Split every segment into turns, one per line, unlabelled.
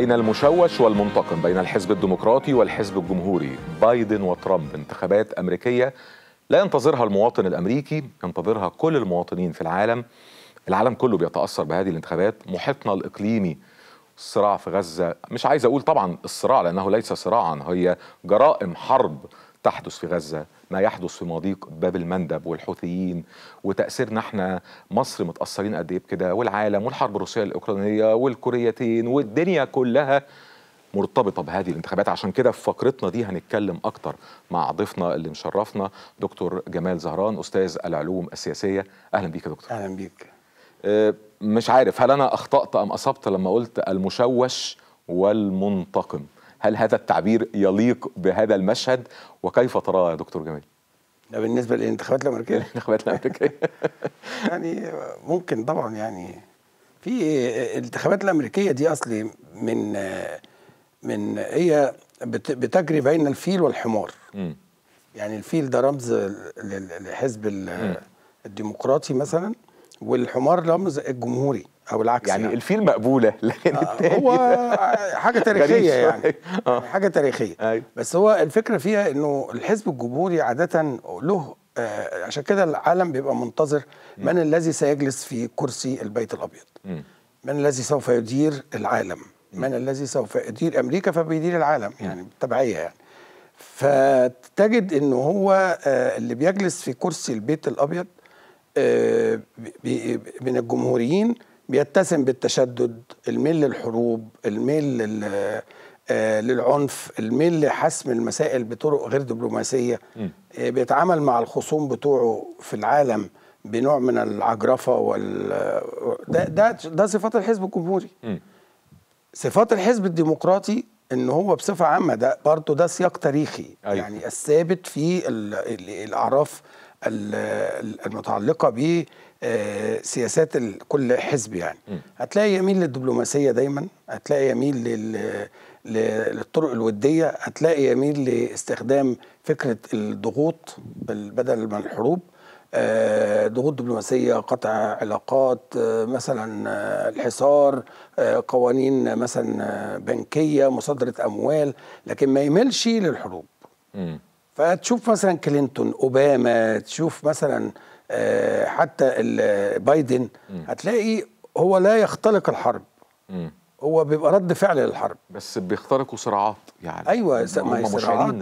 بين المشوش والمنتقم بين الحزب الديمقراطي والحزب الجمهوري بايدن وترامب انتخابات أمريكية لا ينتظرها المواطن الأمريكي ينتظرها كل المواطنين في العالم العالم كله بيتأثر بهذه الانتخابات محيطنا الإقليمي الصراع في غزة مش عايز أقول طبعا الصراع لأنه ليس صراعا هي جرائم حرب تحدث في غزة ما يحدث في مضيق باب المندب والحوثيين وتاثيرنا احنا مصر متاثرين قد ايه بكده والعالم والحرب الروسيه الاوكرانيه والكوريتين والدنيا كلها مرتبطة بهذه الانتخابات عشان كده في فقرتنا دي هنتكلم أكتر مع ضيفنا اللي مشرفنا دكتور جمال زهران أستاذ العلوم السياسية أهلا بيك يا دكتور أهلا بيك آه، مش عارف هل أنا أخطأت أم أصبت لما قلت المشوش والمنتقم هل هذا التعبير يليق بهذا المشهد وكيف تراه يا دكتور جمال؟ ده بالنسبه للانتخابات الامريكيه الانتخابات الامريكيه
يعني ممكن طبعا يعني في الانتخابات الامريكيه دي اصلي من من هي بتجري بين الفيل والحمار يعني الفيل ده رمز للحزب الديمقراطي مثلا والحمار رمز الجمهوري او العكس يعني, يعني. الفيل مقبوله لكن آه التاني هو حاجه تاريخيه يعني آه. حاجه تاريخيه أيوه. بس هو الفكره فيها انه الحزب الجمهوري عاده له آه عشان كده العالم بيبقى منتظر من م. الذي سيجلس في كرسي البيت الابيض م. من الذي سوف يدير العالم م. من الذي سوف يدير امريكا فبيدير العالم يعني تبعيه يعني فتجد انه هو آه اللي بيجلس في كرسي البيت الابيض آه، من الجمهوريين بيتسم بالتشدد الميل للحروب الميل لل آه، للعنف الميل لحسم المسائل بطرق غير دبلوماسية آه، بيتعامل مع الخصوم بتوعه في العالم بنوع من العجرفة وال ده, ده, ده صفات الحزب الجمهوري صفات الحزب الديمقراطي ان هو بصفة عامة ده برضه ده سياق تاريخي أيوة. يعني الثابت في الأعراف المتعلقة سياسات كل حزب يعني هتلاقي يميل للدبلوماسيه دايما هتلاقي يميل لل للطرق الوديه هتلاقي يميل لاستخدام فكره الضغوط بدل من الحروب آه، ضغوط دبلوماسيه قطع علاقات آه، مثلا آه، الحصار قوانين مثلا بنكيه مصادره اموال لكن ما يميلش للحروب فتشوف مثلا كلينتون اوباما تشوف مثلا آه، حتى بايدن هتلاقي هو لا يختلق الحرب هو بيبقى رد فعل للحرب بس بيخترقوا صراعات يعني ايوه ما هي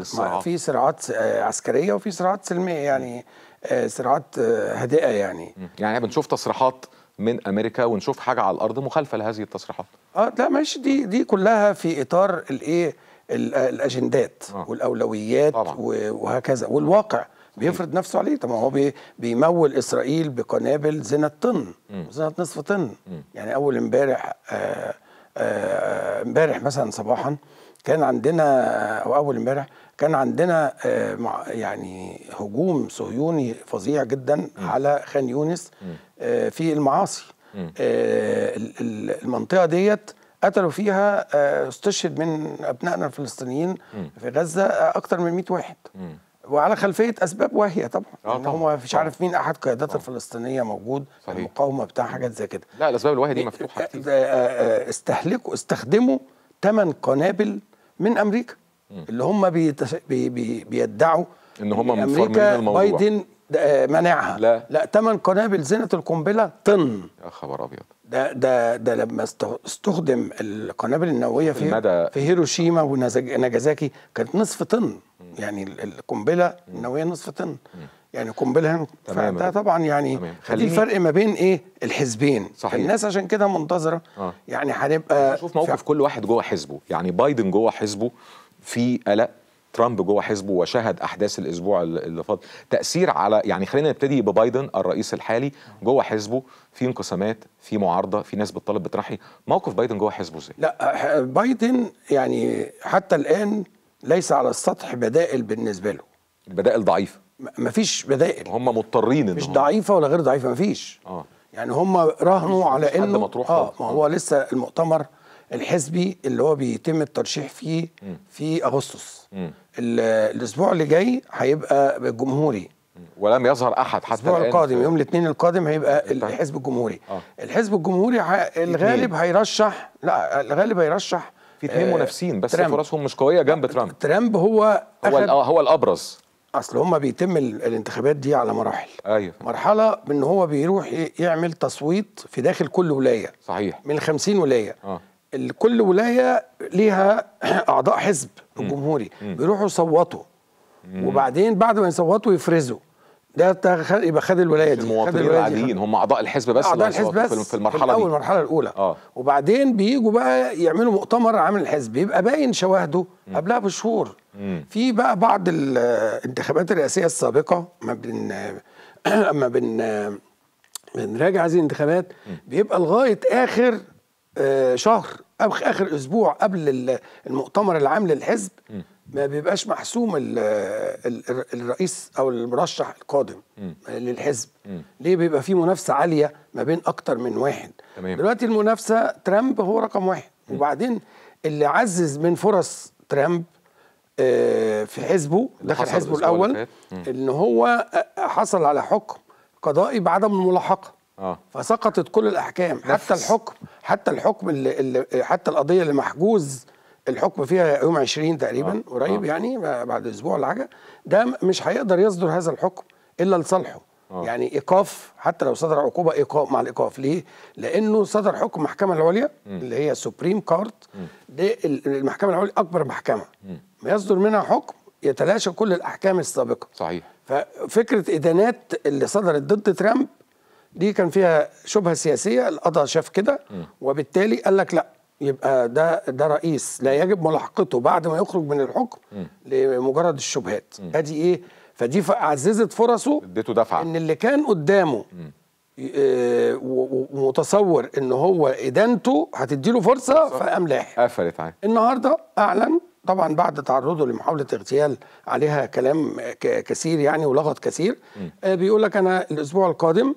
صراعات في صراعات آه، عسكريه وفي صراعات سلميه يعني آه، صراعات هادئه
يعني يعني بنشوف تصريحات من امريكا ونشوف حاجه على الارض مخالفه لهذه التصريحات
اه لا ماشي دي دي كلها في اطار الايه الاجندات آه. والاولويات طبعا. وهكذا والواقع آه. بيفرض نفسه عليه طب هو بي بيمول اسرائيل بقنابل زنا طن زنا نصف طن يعني اول امبارح آه، آه، آه، امبارح مثلا صباحا كان عندنا او اول امبارح كان عندنا يعني هجوم صهيوني فظيع جدا م. على خان يونس في المعاصي المنطقه ديت قتلوا فيها استشهد من ابنائنا الفلسطينيين في غزه اكثر من 100 واحد م. وعلى خلفيه اسباب واهيه طبعا آه ان يعني هم مش عارف مين احد قيادات آه. الفلسطينيه موجود صحيح. المقاومه بتاع حاجات زي كده
لا الاسباب الواهيه دي مفتوحه آه، كتير آه، استهلكوا
استخدموا ثمن قنابل من امريكا م. اللي هم بي... بي... بيدعوا ان هم مفرمين الموضوع بايدن آه، منعها لا لا ثمن قنابل زينه القنبله طن يا خبر ابيض ده ده ده لما استخدم القنابل النوويه في المدى في هيروشيما وناجازاكي كانت نصف طن يعني القنبله النوويه نصف طن يعني قنبله فده طبعا يعني دي الفرق ما بين
ايه الحزبين صحيح. الناس عشان كده منتظره آه. يعني هنبقى شوف موقف كل واحد جوه حزبه يعني بايدن جوه حزبه في قلق ترامب جوه حزبه وشهد احداث الاسبوع اللي فات تاثير على يعني خلينا نبتدي ببايدن الرئيس الحالي جوه حزبه في انقسامات في معارضه في ناس بتطالب بترحي موقف بايدن جوه حزبه ازاي
لا بايدن يعني حتى الان ليس على السطح بدائل بالنسبه له بدائل ضعيفه مفيش بدائل هم مضطرين مش ضعيفه ولا غير ضعيفه مفيش اه يعني هم راهنوا على انه اه ما هو لسه المؤتمر الحزبي اللي هو بيتم الترشيح فيه في اغسطس الاسبوع اللي جاي هيبقى الجمهوري
ولم يظهر احد حتى الاسبوع القادم يوم
الاثنين القادم هيبقى الحزب الجمهوري آه. الحزب الجمهوري الغالب هيرشح لا الغالب هيرشح في اثنين آه، منافسين بس ترامب. فرصهم
مش قويه جنب ترامب ترامب هو هو, آه، هو الابرز
اصل هما بيتم الانتخابات دي على مراحل ايوه مرحله بان هو بيروح يعمل تصويت في داخل كل ولايه صحيح من 50 ولايه آه. كل ولايه ليها اعضاء حزب الجمهوري بيروحوا يصوتوا وبعدين بعد ما يصوتوا يفرزوا ده يبقى خد الولايه دي المواطنين العاديين هم اعضاء الحزب بس اعضاء الحزب بس في المرحله في دي المرحله الاولى آه. وبعدين بيجوا بقى يعملوا مؤتمر عامل الحزب يبقى باين شواهده قبلها بشهور في بقى بعض الانتخابات الرئاسيه السابقه ما بن اما بن بنراجع هذه الانتخابات بيبقى لغايه اخر آه، شهر أو اخر اسبوع قبل المؤتمر العام للحزب ما بيبقاش محسوم الرئيس او المرشح القادم للحزب ليه بيبقى في منافسه عاليه ما بين اكتر من واحد تمام. دلوقتي المنافسه ترامب هو رقم واحد وبعدين اللي عزز من فرص ترامب آه، في حزبه داخل حزبه الاول ان هو حصل على حكم قضائي بعدم الملاحقه آه. فسقطت كل الاحكام حتى الحكم حتى الحكم اللي, اللي حتى القضيه اللي محجوز الحكم فيها يوم 20 تقريبا آه. قريب آه. يعني بعد اسبوع ولا حاجه ده مش هيقدر يصدر هذا الحكم الا لصالحه آه. يعني ايقاف حتى لو صدر عقوبه ايقاف مع الايقاف ليه؟ لانه صدر حكم المحكمه العليا اللي هي سوبريم كارت دي المحكمه العليا اكبر محكمه م. يصدر منها حكم يتلاشى كل الاحكام السابقه صحيح ففكره ادانات اللي صدرت ضد ترامب دي كان فيها شبهه سياسيه القضاء شاف كده وبالتالي قال لك لا يبقى ده ده رئيس لا يجب ملاحقته بعد ما يخرج من الحكم لمجرد الشبهات ادي ايه فدي عززت فرصه اديته دفعه ان اللي كان قدامه آه، ومتصور ان هو ادانته هتديله فرصه فقام
لاحق قفلت عليه
النهارده اعلن طبعا بعد تعرضه لمحاوله اغتيال عليها كلام كثير يعني ولغط كثير آه، بيقول لك انا الاسبوع القادم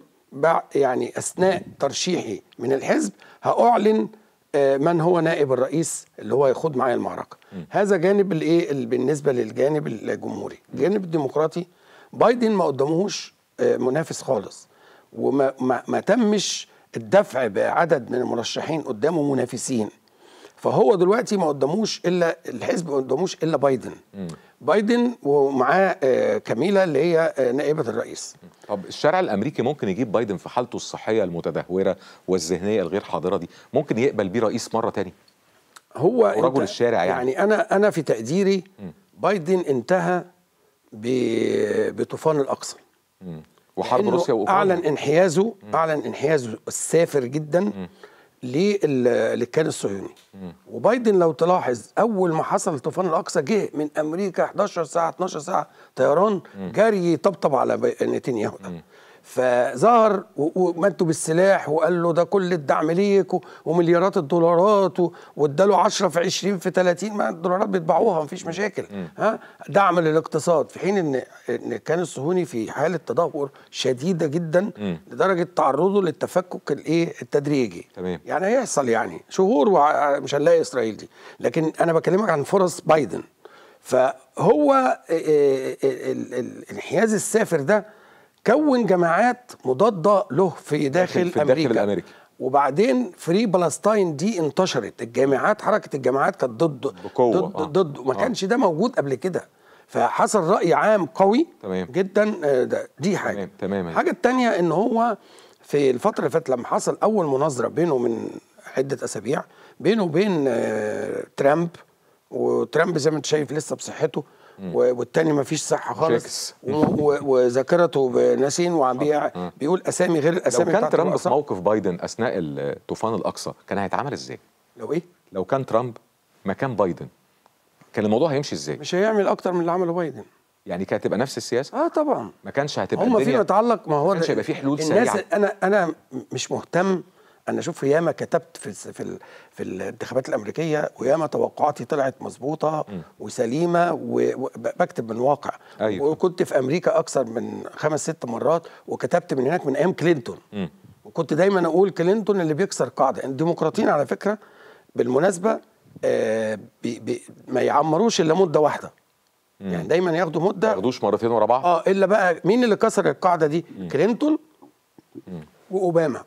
يعني اثناء ترشيحي من الحزب هاعلن آه، من هو نائب الرئيس اللي هو يخوض معايا المعركه هذا جانب الايه بالنسبه للجانب الجمهوري الجانب الديمقراطي بايدن ما قدامهوش آه، منافس خالص وما ما تمش الدفع بعدد من المرشحين قدامه منافسين فهو دلوقتي ما قداموش الا الحزب ما قداموش الا بايدن م. بايدن ومعاه آه، كميلا اللي هي آه، نائبه الرئيس
طب الشارع الامريكي ممكن يجيب بايدن في حالته الصحيه المتدهوره والذهنيه الغير حاضره دي ممكن يقبل بيه رئيس مره تاني هو رجل الشارع يعني.
يعني انا انا في تقديري بايدن انتهى بطوفان الاقصى
م. وحرب روسيا واوكرانيا اعلن
انحيازه م. اعلن انحيازه السافر جدا م. للكيان الصهيوني وبايدن لو تلاحظ اول ما حصل طوفان الاقصى جه من امريكا 11 ساعه 12 ساعه طيران جري يطبطب على نتنياهو فظهر ومدوا بالسلاح وقال له ده كل الدعم ليك ومليارات الدولارات واداله 10 في 20 في 30 ما الدولارات بيطبعوها مفيش مشاكل ها دعم للاقتصاد في حين ان ان كان الصهيوني في حاله تدهور شديده جدا لدرجه تعرضه للتفكك الايه التدريجي تمام. يعني هيحصل يعني شهور ومش هنلاقي اسرائيل دي لكن انا بكلمك عن فرص بايدن فهو الانحياز السافر ده كون جماعات مضاده له في داخل في امريكا الداخل الامريكي وبعدين فري بالستاين دي انتشرت الجامعات حركه الجامعات كانت ضد بقوة. ضد آه. ضد وما آه. كانش ده موجود قبل كده فحصل راي عام قوي تمام. جدا آه، ده دي حاجه تمام. تمام. الحاجه الثانيه ان هو في الفتره اللي فاتت لما حصل اول مناظره بينه من عده اسابيع بينه وبين آه، ترامب وترامب زي ما انت شايف لسه بصحته والتاني مفيش صحه خالص وذاكرته ناسين وعم آه. بيقول اسامي غير الاسامي لو كان ترامب في
موقف بايدن اثناء الطوفان الاقصى كان هيتعامل ازاي؟ لو ايه؟ لو كان ترامب مكان بايدن كان الموضوع هيمشي ازاي؟ مش هيعمل اكتر من اللي عمله بايدن يعني كانت هتبقى نفس السياسه؟ اه طبعا ما كانش هتبقى هم فيما يتعلق
ما هو ما كانش هيبقى في حلول سريعه الناس انا انا مش مهتم انا شوف ياما كتبت في في في الانتخابات الامريكيه وياما توقعاتي طلعت مظبوطه وسليمه وبكتب من واقع أيوة. وكنت في امريكا اكثر من خمس ست مرات وكتبت من هناك من ايام كلينتون م. وكنت دايما اقول كلينتون اللي بيكسر قاعده الديمقراطيين على فكره بالمناسبه آه بي بي ما يعمروش الا مده واحده م. يعني دايما ياخدوا مده ما ياخدوش مرتين ورا بعض اه الا بقى مين اللي كسر القاعده دي م. كلينتون م. واوباما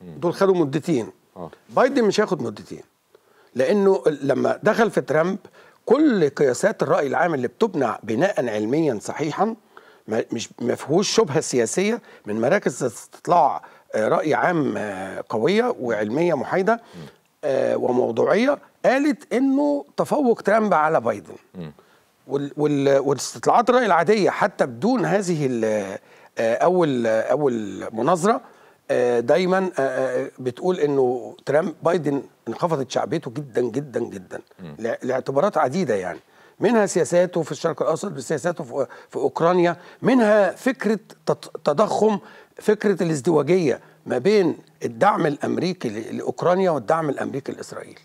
دول خدوا مدتين آه. بايدن مش هياخد مدتين لانه لما دخل في ترامب كل قياسات الراي العام اللي بتبنى بناء علميا صحيحا مش ما فيهوش شبهه سياسيه من مراكز استطلاع آه، راي عام آه، قويه وعلميه محايده آه، وموضوعيه قالت انه تفوق ترامب على بايدن والاستطلاعات الراي العاديه حتى بدون هذه اول اول مناظره آه، دايما آه، آه، بتقول انه ترامب بايدن انخفضت شعبيته جدا جدا جدا لاعتبارات عديده يعني منها سياساته في الشرق الاوسط بسياساته في اوكرانيا منها فكره تضخم فكره الازدواجيه ما بين الدعم الامريكي لاوكرانيا والدعم الامريكي لاسرائيل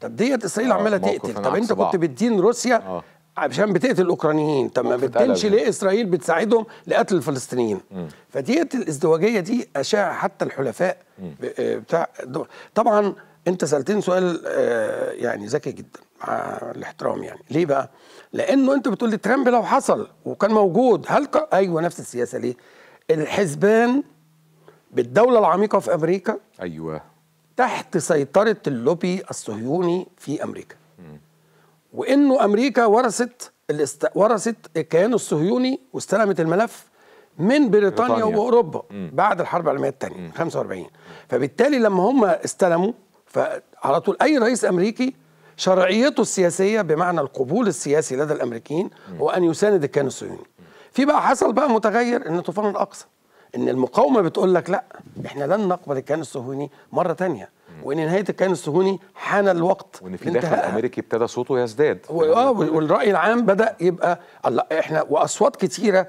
طب ديت اسرائيل عماله تقتل طب انت كنت بتدين روسيا أوه. عشان بتقتل الاوكرانيين طب ما بتقتلش ليه اسرائيل بتساعدهم لقتل الفلسطينيين فدي الازدواجيه دي اشاع حتى الحلفاء آه، بتاع دول. طبعا انت سالتني سؤال آه، يعني ذكي جدا مع الاحترام يعني ليه بقى لانه انت بتقول لي ترامب لو حصل وكان موجود هل ك... ايوه نفس السياسه ليه الحزبان بالدوله العميقه في امريكا ايوه تحت سيطره اللوبي الصهيوني في امريكا م. وانه امريكا ورثت الاست... ورثت الكيان الصهيوني واستلمت الملف من بريطانيا, بريطانيا. واوروبا م. بعد الحرب العالميه الثانيه 45 فبالتالي لما هم استلموا فعلى طول اي رئيس امريكي شرعيته السياسيه بمعنى القبول السياسي لدى الامريكيين هو ان يساند الكيان الصهيوني في بقى حصل بقى متغير ان طوفان الاقصى ان المقاومه بتقول لك لا احنا لن نقبل الكيان الصهيوني مره ثانيه وان نهايه الكيان الصهيوني حان الوقت وان في داخل
امريكي ابتدى صوته يزداد
اه والراي العام بدا يبقى الله احنا واصوات كثيره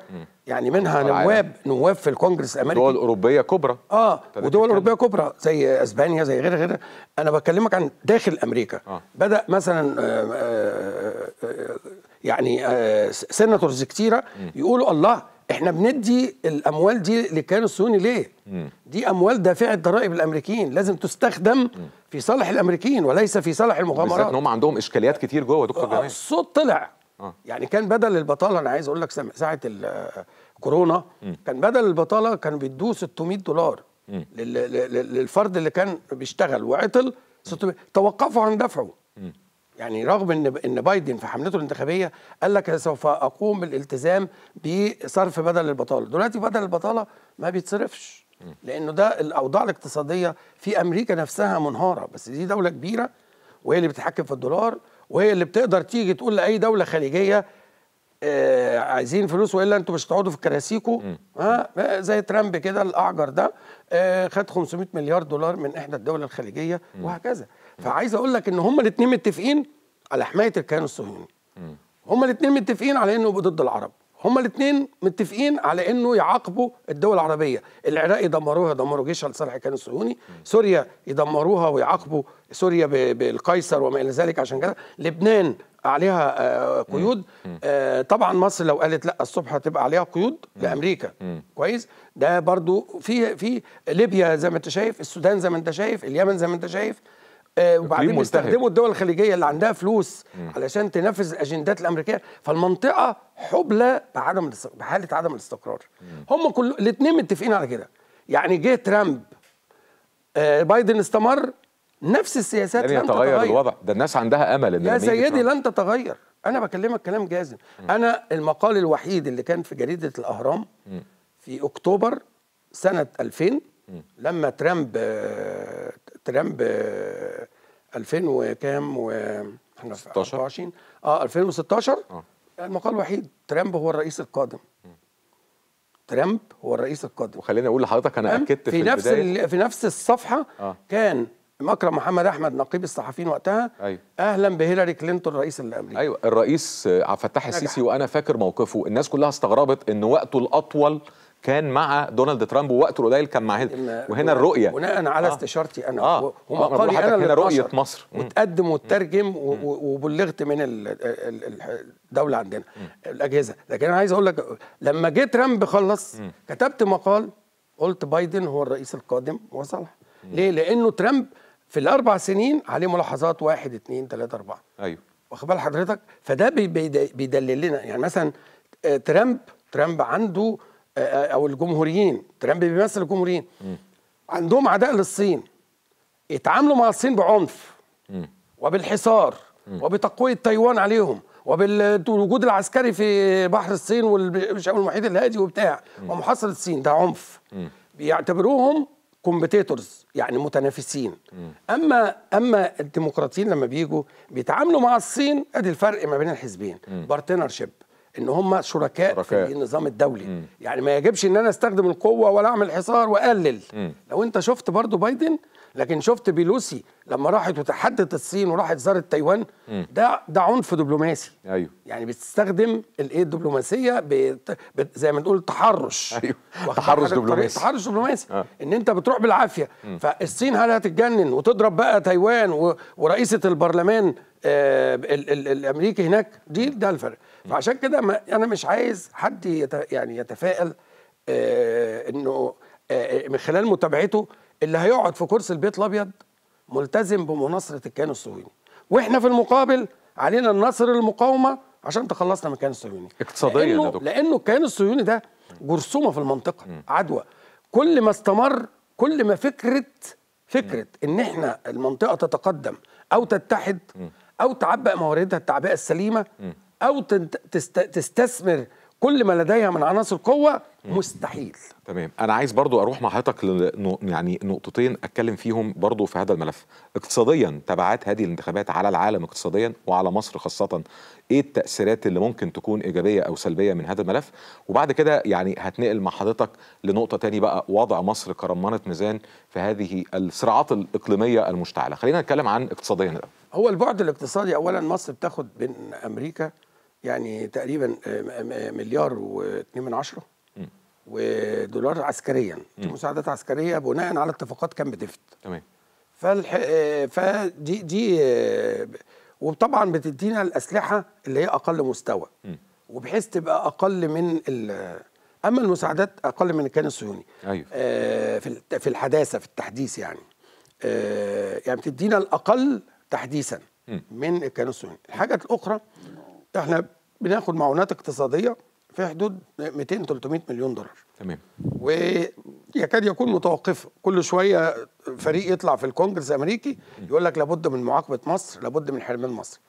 يعني منها نواب نواب في الكونجرس الامريكي دول اوروبيه كبرى اه ودول اوروبيه كبرى زي اسبانيا زي غير غير انا بكلمك عن داخل امريكا آه. بدا مثلا آآ آه، آآ آه، آه، يعني سيناتورز كتيره يقولوا الله احنا بندي الاموال دي للكيان الصهيوني ليه؟ دي اموال دافعه ضرائب الامريكيين لازم تستخدم في صالح الامريكيين وليس في صالح المغامرات بالذات ان هم
عندهم اشكاليات كتير جوه دكتور آه، جمال الصوت طلع آه.
يعني كان بدل البطاله انا عايز اقول لك ساعه كورونا كان بدل البطاله كان بيدوه 600 دولار للفرد اللي كان بيشتغل وعطل 600 توقفوا عن دفعه يعني رغم ان ان بايدن في حملته الانتخابيه قال لك سوف اقوم بالالتزام بصرف بدل البطاله، دلوقتي بدل البطاله ما بيتصرفش لانه ده الاوضاع الاقتصاديه في امريكا نفسها منهاره بس دي دوله كبيره وهي اللي بتتحكم في الدولار وهي اللي بتقدر تيجي تقول لاي دوله خليجيه آه عايزين فلوس والا انتوا مش هتقعدوا في كراسيكوا ها آه زي ترامب كده الاعجر ده آه خد 500 مليار دولار من احدى الدول الخليجيه وهكذا فعايز اقول لك ان هما الاثنين متفقين على حمايه الكيان الصهيوني هما الاثنين متفقين على انه ضد العرب هما الاثنين متفقين على انه يعاقبوا الدول العربيه العراق يدمروها يدمروا جيشها لصالح الكيان الصهيوني سوريا يدمروها ويعاقبوا سوريا بالقيصر وما الى ذلك عشان كده لبنان عليها آه، قيود آه، طبعا مصر لو قالت لا الصبح هتبقى عليها قيود لامريكا كويس ده برضو في في ليبيا زي ما انت شايف السودان زي ما انت شايف اليمن زي ما انت شايف آه، وبعدين بيستخدموا الدول الخليجيه اللي عندها فلوس م. علشان تنفذ الاجندات الامريكيه فالمنطقه حبلى بعدم بحاله عدم الاستقرار هم كل الاثنين متفقين على كده يعني جه ترامب آه بايدن استمر نفس السياسات لن, يتغير تتغير. الوضع
ده الناس عندها امل ان يا سيدي
لن تتغير انا بكلمك كلام جازم م. انا المقال الوحيد اللي كان في جريده الاهرام م. في اكتوبر سنه 2000 م. لما ترامب آه، ترامب آه، 2000 وكام و 16 اه 2016 آه. المقال الوحيد ترامب هو الرئيس القادم ترامب هو الرئيس القادم
وخليني اقول لحضرتك انا اكدت في, في نفس البداية.
في نفس الصفحه آه. كان مكرم محمد احمد نقيب الصحفيين وقتها
أيوة. اهلا بهيلاري كلينتون الرئيس الامريكي ايوه الرئيس عبد الفتاح السيسي وانا فاكر موقفه الناس كلها استغربت ان وقته الاطول كان مع دونالد ترامب ووقته القليل كان مع هيلاري وهنا الرؤيه بناء
على آه. استشارتي انا آه. آه. قالوا انا هنا رؤيه مصر متقدم وترجم وبلغت من الدوله عندنا مم. الاجهزه لكن انا عايز اقول لك لما جه ترامب خلص مم. كتبت مقال قلت بايدن هو الرئيس القادم وصالح ليه لانه ترامب في الاربع سنين عليه ملاحظات واحد اثنين ثلاثة أربعة أيوه واخد بال حضرتك فده بيدلل لنا يعني مثلا آه، ترامب ترامب عنده او الجمهوريين ترامب بيمثل الجمهوريين عندهم عداء للصين يتعاملوا مع الصين بعنف وبالحصار وبتقويه تايوان عليهم وبالوجود العسكري في بحر الصين والشعب المحيط الهادي وبتاع ومحاصره الصين ده عنف بيعتبروهم كومبيتيتورز يعني متنافسين اما اما الديمقراطيين لما بيجوا بيتعاملوا مع الصين ادي الفرق ما بين الحزبين بارتنر شيب ان هم شركاء, شركاء. في النظام الدولي م. يعني ما يجبش ان انا استخدم القوه ولا اعمل حصار واقلل م. لو انت شفت برضو بايدن لكن شفت بيلوسي لما راحت وتحدت الصين وراحت زارت تايوان ده ده عنف دبلوماسي ايوه يعني بتستخدم الايه الدبلوماسيه بت... بت... زي ما نقول تحرش ايوه تحرش دبلوماسي تحرش دبلوماسي آه. ان انت بتروح بالعافيه م. فالصين هل هتتجنن وتضرب بقى تايوان و... ورئيسه البرلمان آه... ال... ال... الامريكي هناك دي ده الفرق فعشان كده ما انا مش عايز حد يت يعني يتفائل آه انه آه،, آه من خلال متابعته اللي هيقعد في كرسي البيت الابيض ملتزم بمناصره الكيان الصهيوني واحنا في المقابل علينا النصر المقاومه عشان تخلصنا من الكيان الصهيوني
اقتصاديا لأنه, يا دكتور.
لانه الكيان الصهيوني ده جرثومه في المنطقه م. عدوى كل ما استمر كل ما فكره فكره م. ان احنا المنطقه تتقدم او تتحد م. او تعبئ مواردها التعبئه السليمه م. او تستثمر كل ما لديها من عناصر قوه مستحيل
تمام انا عايز برضو اروح مع حضرتك يعني نقطتين اتكلم فيهم برضو في هذا الملف اقتصاديا تبعات هذه الانتخابات على العالم اقتصاديا وعلى مصر خاصه ايه التاثيرات اللي ممكن تكون ايجابيه او سلبيه من هذا الملف وبعد كده يعني هتنقل مع حضرتك لنقطه تاني بقى وضع مصر كرمانه ميزان في هذه الصراعات الاقليميه المشتعله خلينا نتكلم عن اقتصاديا الاول
هو البعد الاقتصادي اولا مصر بتاخد من امريكا يعني تقريبا آه، آه، مليار و2 من عشرة ودولار عسكريا دي مساعدات عسكريه بناء على اتفاقات كان بتفت تمام فالح... آه، فدي دي وطبعا بتدينا الاسلحه اللي هي اقل مستوى م. وبحيث تبقى اقل من ال... اما المساعدات اقل من الكيان الصهيوني ايوه آه في الحداثه في التحديث يعني آه يعني بتدينا الاقل تحديثا م. من الكيان الصهيوني الحاجه الاخرى احنا بناخد معونات اقتصاديه في حدود 200 300 مليون دولار تمام ويكاد يكون متوقفه كل شويه فريق يطلع في الكونجرس الامريكي يقول لك لابد من معاقبه مصر لابد من حرمان مصر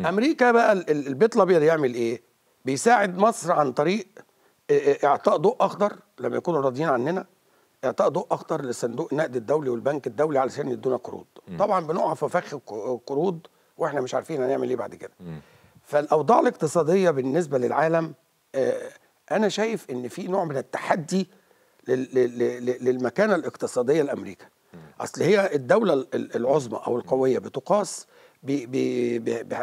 امريكا بقى البيت الابيض يعمل ايه بيساعد مصر عن طريق آه، آه، اعطاء ضوء اخضر لما يكونوا راضيين عننا اعطاء ضوء اخضر لصندوق النقد الدولي والبنك الدولي علشان يدونا قروض طبعا بنقع في فخ القروض واحنا مش عارفين هنعمل ايه بعد كده فالاوضاع الاقتصاديه بالنسبه للعالم آه، انا شايف ان في نوع من التحدي للمكانه الاقتصاديه لامريكا اصل هي الدوله العظمى او القويه بتقاس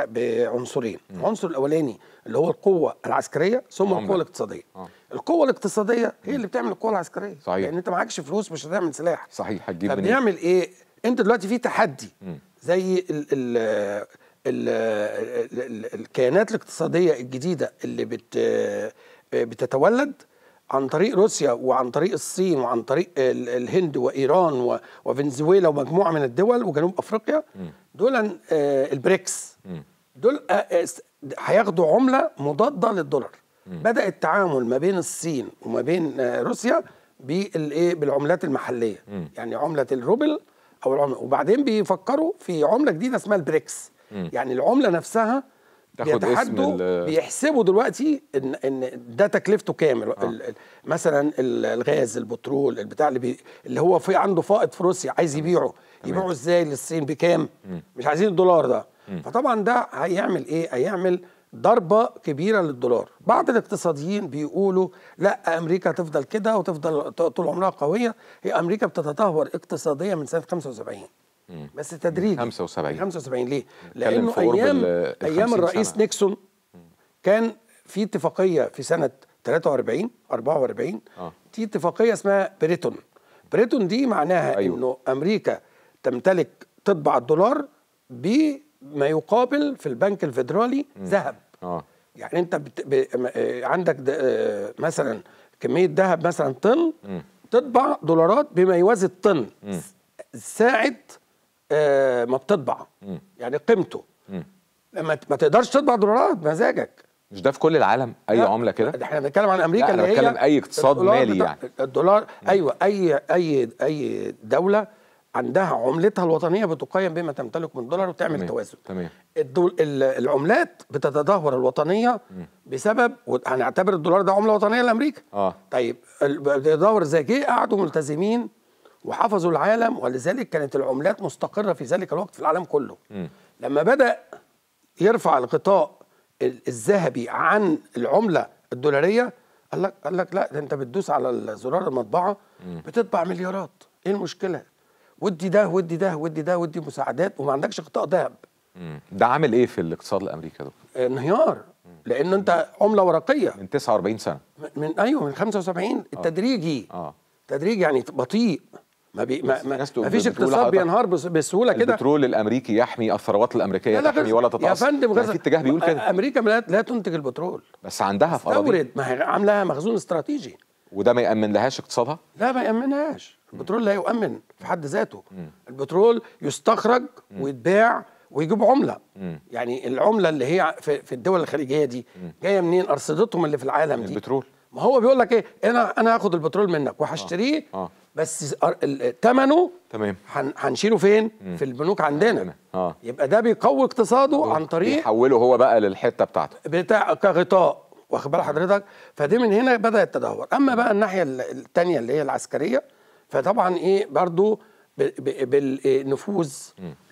بعنصرين العنصر الاولاني اللي هو القوه العسكريه ثم القوه الاقتصاديه آه. القوه الاقتصاديه هي اللي بتعمل القوه العسكريه صحيح لان انت معكش فلوس مش هتعمل
سلاح صحيح هتجيب منين فبنعمل
ايه انت دلوقتي في تحدي زي الكيانات الاقتصاديه الجديده اللي بت بتتولد عن طريق روسيا وعن طريق الصين وعن طريق الهند وايران وفنزويلا ومجموعه من الدول وجنوب افريقيا دول البريكس دول آه، هياخدوا عمله مضاده للدولار بدا التعامل ما بين الصين وما بين آه، روسيا بالايه بالعملات المحليه يعني عمله الروبل او العمله وبعدين بيفكروا في عمله جديده اسمها البريكس يعني العمله نفسها
بيتحدوا
بيحسبوا دلوقتي ان ان ده تكلفته كام آه. مثلا الغاز البترول البتاع اللي بي اللي هو في عنده فائض في روسيا عايز يبيعه يبيعه ازاي للصين بكام مش عايزين الدولار ده فطبعا ده هيعمل ايه هيعمل ضربه كبيره للدولار بعض الاقتصاديين بيقولوا لا امريكا تفضل كده وتفضل طول عمرها قويه هي امريكا بتتدهور اقتصاديا من سنه 75 بس تدريجي 75 75 ليه؟ لانه ايام ايام الرئيس سنة. نيكسون كان في اتفاقيه في سنه 43 44 آه. في اتفاقيه اسمها بريتون بريتون دي معناها أيوه. انه امريكا تمتلك تطبع الدولار بما يقابل في البنك الفيدرالي ذهب آه. يعني انت بت... ب... آه، عندك د... آه، مثلا كميه ذهب مثلا طن تطبع دولارات بما يوازي الطن ساعه آه، ما بتطبع يعني قيمته ما تقدرش تطبع دولارات بمزاجك
مش ده في كل العالم اي لا. عمله كده
احنا بنتكلم عن امريكا اللي هي بنتكلم اي اقتصاد مالي يعني الدولار مم. ايوه اي اي اي دوله عندها عملتها الوطنيه بتقيم بما تمتلك من دولار وتعمل تمام. توازن تمام الدول العملات بتتدهور الوطنيه مم. بسبب هنعتبر الدولار ده عمله وطنيه لامريكا اه طيب بتتدهور زي جه قعدوا ملتزمين وحفظوا العالم ولذلك كانت العملات مستقرة في ذلك الوقت في العالم كله م. لما بدأ يرفع الغطاء الذهبي عن العملة الدولارية قال لك قال لك لا ده انت بتدوس على زرار المطبعة بتطبع مليارات ايه المشكلة ودي ده ودي ده ودي ده ودي مساعدات وما عندكش غطاء ذهب
ده عامل ايه في الاقتصاد الامريكي يا دكتور؟ انهيار لان انت عمله ورقيه من 49 سنه
من, ايوه من 75 آه. التدريجي اه تدريجي يعني بطيء ما بي ما, ما, ما فيش اقتصاد بينهار
بسهوله كده البترول الامريكي يحمي الثروات الامريكيه لا لا تحمي ولا تتاثر يا فندم يعني في اتجاه بيقول كده امريكا لا تنتج البترول بس عندها في اراضي ما هي عاملاها مخزون استراتيجي وده ما يامن لهاش اقتصادها
لا ما يامنهاش البترول لا يؤمن في حد ذاته البترول يستخرج ويتباع ويجيب عمله يعني العمله اللي هي في الدول الخليجيه دي جايه منين ارصدتهم اللي في العالم دي البترول ما هو بيقول لك ايه انا انا هاخد البترول منك وهشتريه آه. آه. بس ثمنه تمام هنشيله فين؟ مم. في البنوك عندنا آه. يبقى ده بيقوي اقتصاده آه. عن
طريق يحوله هو بقى للحته بتاعته
بتاع كغطاء واخد بال حضرتك فدي من هنا بدا التدهور اما بقى الناحيه الثانيه اللي هي العسكريه فطبعا ايه برضو بالنفوذ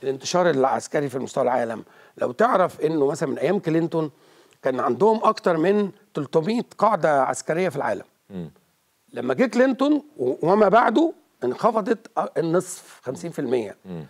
الانتشار العسكري في مستوى العالم لو تعرف انه مثلا من ايام كلينتون كان عندهم اكتر من 300 قاعده عسكريه في العالم م. لما جه كلينتون وما بعده انخفضت النصف 50%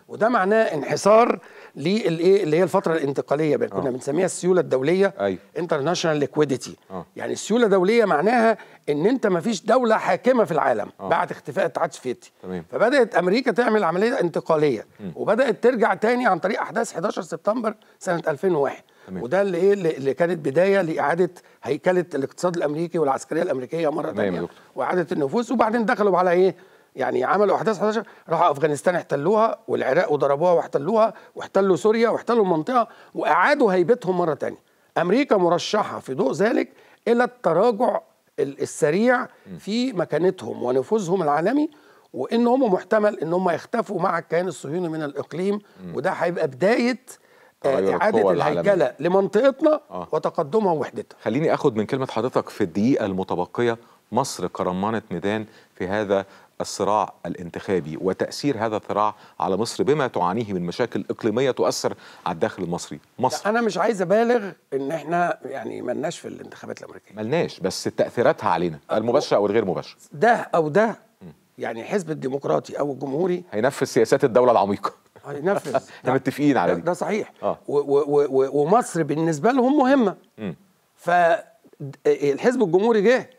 وده معناه انحسار للايه اللي هي الفتره الانتقاليه بقى. كنا آه. بنسميها السيوله الدوليه أيوه. انترناشونال ليكويديتي يعني السيوله الدوليه معناها ان انت ما فيش دوله حاكمه في العالم أوه. بعد اختفاء الاتحاد السوفيتي فبدات امريكا تعمل عمليه انتقاليه م. وبدات ترجع تاني عن طريق احداث 11 سبتمبر سنه 2001 تمام. وده اللي ايه اللي كانت بدايه لاعاده هيكله الاقتصاد الامريكي والعسكريه الامريكيه مره ثانيه واعاده النفوذ وبعدين دخلوا على ايه يعني عملوا احداث 11 راحوا افغانستان احتلوها والعراق وضربوها واحتلوها واحتلوا سوريا واحتلوا المنطقه واعادوا هيبتهم مره ثانيه امريكا مرشحه في ضوء ذلك الى التراجع السريع في مكانتهم ونفوذهم العالمي وان هم محتمل ان هم يختفوا مع الكيان الصهيوني من الاقليم وده هيبقى بدايه اعاده الهيكله لمنطقتنا آه. وتقدمها ووحدتها
خليني اخد من كلمه حضرتك في الدقيقه المتبقيه مصر كرمانه ميدان في هذا الصراع الانتخابي وتاثير هذا الصراع على مصر بما تعانيه من مشاكل اقليميه تؤثر على الداخل المصري
مصر انا مش عايز ابالغ ان احنا يعني ملناش في الانتخابات الامريكيه
ملناش بس تاثيراتها علينا المباشره او الغير مباشره
ده او ده يعني حزب الديمقراطي او الجمهوري
هينفذ سياسات الدوله العميقه هينفذ احنا متفقين على ده, ده صحيح آه.
ومصر بالنسبه لهم مهمه فالحزب الجمهوري جه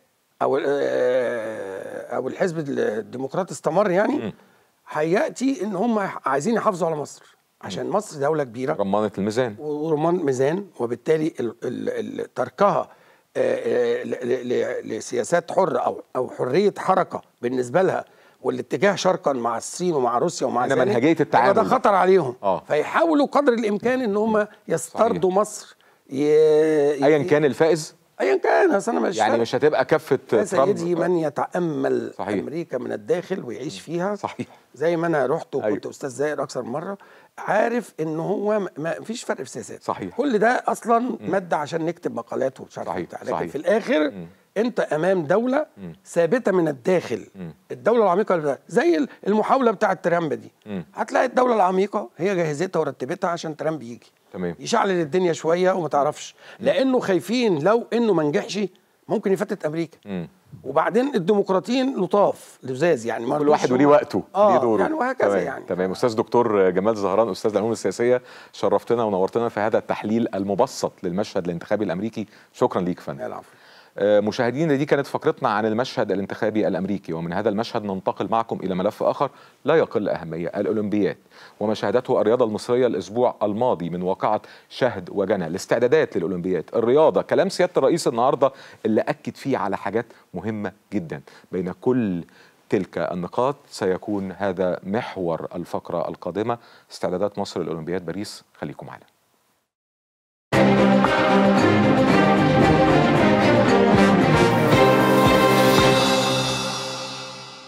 او آه، او الحزب الديمقراطي استمر يعني هياتي ان هم عايزين يحافظوا على مصر عشان مصر دوله كبيره رمانه الميزان ورمان ميزان وبالتالي تركها آه، آه، لسياسات حره او او حريه حركه بالنسبه لها والاتجاه شرقا مع الصين ومع روسيا ومع إن منهجيه التعامل ده خطر عليهم آه. فيحاولوا قدر الامكان ان هم صحيح. مصر ي... ايا كان الفائز ايا كان اصل انا مش يعني مش
هتبقى كفه ترامب سيدي
من آه. يتامل صحيح. امريكا من الداخل ويعيش فيها صحيح زي ما انا رحت وكنت أيوه. استاذ زائر اكثر مره عارف ان هو ما فيش فرق في سياسات صحيح كل ده اصلا ماده عشان نكتب مقالات وشرح صحيح. لكن صحيح. في الاخر م. انت امام دوله ثابته من الداخل م. الدوله العميقه اللي زي المحاوله بتاعه ترامب دي م. هتلاقي الدوله العميقه هي جهزتها ورتبتها عشان ترامب يجي تمام يشعل الدنيا شويه وما تعرفش لانه خايفين لو انه ما نجحش ممكن يفتت امريكا م. وبعدين الديمقراطيين لطاف لزاز يعني كل واحد وليه وقته آه ليه دوره يعني وهكذا تمام. يعني
تمام استاذ دكتور جمال زهران استاذ العلوم السياسيه شرفتنا ونورتنا في هذا التحليل المبسط للمشهد الانتخابي الامريكي شكرا ليك فندم العفو آه، مشاهدينا دي كانت فقرتنا عن المشهد الانتخابي الامريكي ومن هذا المشهد ننتقل معكم الى ملف اخر لا يقل اهميه الاولمبياد وما شهدته الرياضه المصريه الاسبوع الماضي من واقعه شهد وجنى الاستعدادات للاولمبياد الرياضه كلام سياده الرئيس النهارده اللي اكد فيه على حاجات مهمه جدا بين كل تلك النقاط سيكون هذا محور الفقره القادمه استعدادات مصر للاولمبياد باريس خليكم معنا